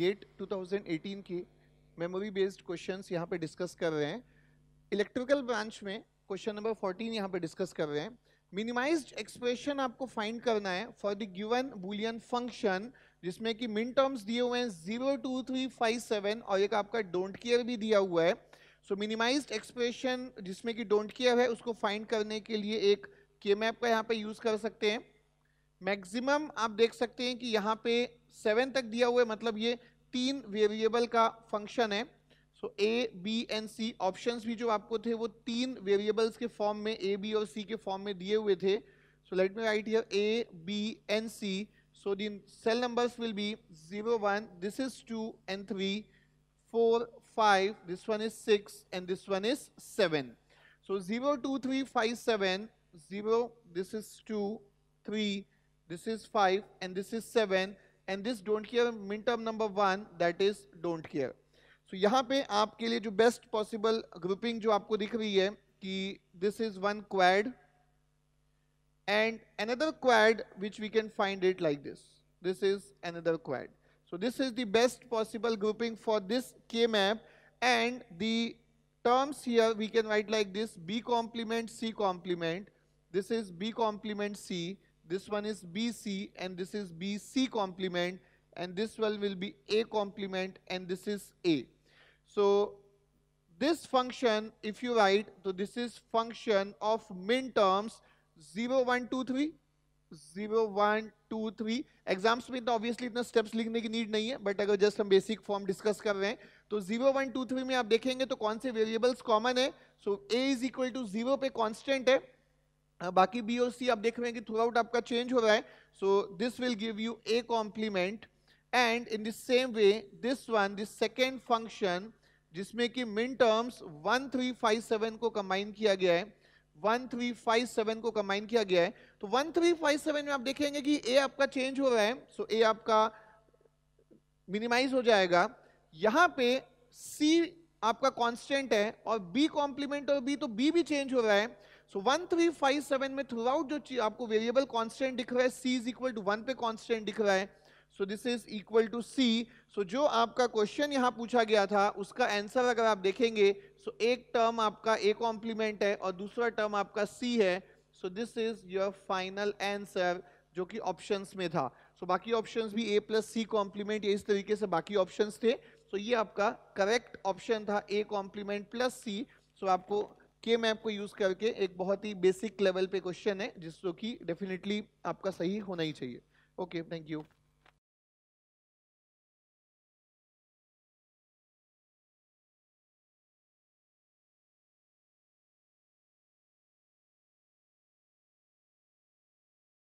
Gate 2018 की memory based questions यहाँ पे डिस्कस कर रहे हैं इलेक्ट्रिकल ब्रांच में क्वेश्चन नंबर 14 यहाँ पे डिस्कस कर रहे हैं मिनिमाइज्ड एक्सप्रेशन आपको फाइंड करना है for the given Boolean function जिसमें कि मिन टर्म्स दिए हुए हैं zero two three five seven और एक आपका डोंट केयर भी दिया हुआ है सो मिनिमाइज एक्सप्रेशन जिसमें कि डोंट केयर है उसको फाइंड करने के लिए एक के मैप का यहाँ पे यूज़ कर सकते हैं मैक्सिमम आप देख सकते हैं कि यहाँ पे सेवन तक दिया हुआ है मतलब ये तीन वेरिएबल का फंक्शन है so A B and C option भी जो आपको थे वो तीन वेरिएबल्स के फॉर्म में ए बी और सी के फॉर्म में दिए हुए थे so let me write here A B and C so then cell number will be zero one this is two and three four five this one is six and this one is seven so zero two three five seven zero this is two three this is five and this is seven and this don't care mid term number one that is don't care so यहाँ पे आपके लिए जो best possible grouping जो आपको दिख रही है कि and another quad which we can find it like this this is another quad so this is the best possible grouping for this k map and the terms here we can write like this b complement c complement this is b complement c this one is BC and this is BC complement and this one will be A complement and this is A. So this function, if you write, so this is function of min terms 0, 1, 2, 3. 0, 1, 2, 3. Exams mein to obviously itna steps likhne ki need nahi hai, but agar just some basic form discuss kar rahe hain, to 0, 1, 2, 3 mein aap dekhenge to kaun variables common hai. So A is equal to 0 pe constant hai. हाँ, बाकी B और सी आप देख रहे हैं कि through out आपका change हो रहा है so this will give you a complement and in the same way this one this second function जिसमें कि min terms one three five seven को कंबाइन किया गया है वन थ्री फाइव सेवन को कंबाइन किया गया है तो वन थ्री फाइव सेवन में आप देखेंगे कि ए आपका चेंज हो रहा है सो ए आपका मिनिमाइज हो जाएगा यहाँ पे सी आपका कांस्टेंट है और बी कॉम्प्लीमेंट और बी तो बी भी चेंज हो रहा है so one three five seven में थ्रू आउट जो आपको वेरिएबल कांस्टेंट दिख रहा है C is equal to one पे कांस्टेंट दिख रहा है so this is equal to C सो जो आपका क्वेश्चन यहाँ पूछा गया था उसका आंसर अगर आप देखेंगे सो so एक टर्म आपका ए कॉम्प्लीमेंट है और दूसरा टर्म आपका सी है so this is your final answer जो कि ऑप्शन में था सो बाकी ऑप्शन भी ए प्लस सी कॉम्प्लीमेंट इस तरीके से बाकी ऑप्शन थे सो so ये आपका करेक्ट ऑप्शन था ए कॉम्प्लीमेंट प्लस सी सो आपको के मैप को यूज करके एक बहुत ही बेसिक लेवल पे क्वेश्चन है जिसको कि डेफिनेटली आपका सही होना ही चाहिए ओके थैंक यू